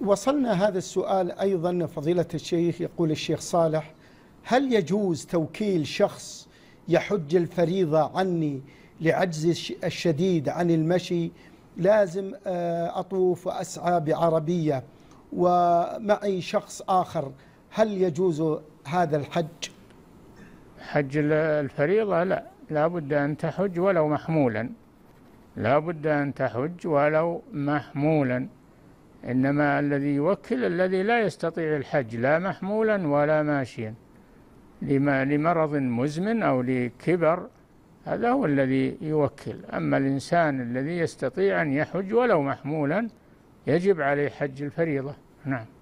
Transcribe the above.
وصلنا هذا السؤال أيضا فضيلة الشيخ يقول الشيخ صالح هل يجوز توكيل شخص يحج الفريضة عني لعجز الشديد عن المشي لازم آه، أطوف وأسعى بعربية ومعي شخص آخر هل يجوز هذا الحج حج الفريضة لا لا بد أن تحج ولو محمولا لا بد أن تحج ولو محمولا إنما الذي يوكل الذي لا يستطيع الحج لا محمولا ولا ماشيا لما لمرض مزمن أو لكبر هذا هو الذي يوكل أما الإنسان الذي يستطيع أن يحج ولو محمولا يجب عليه حج الفريضة نعم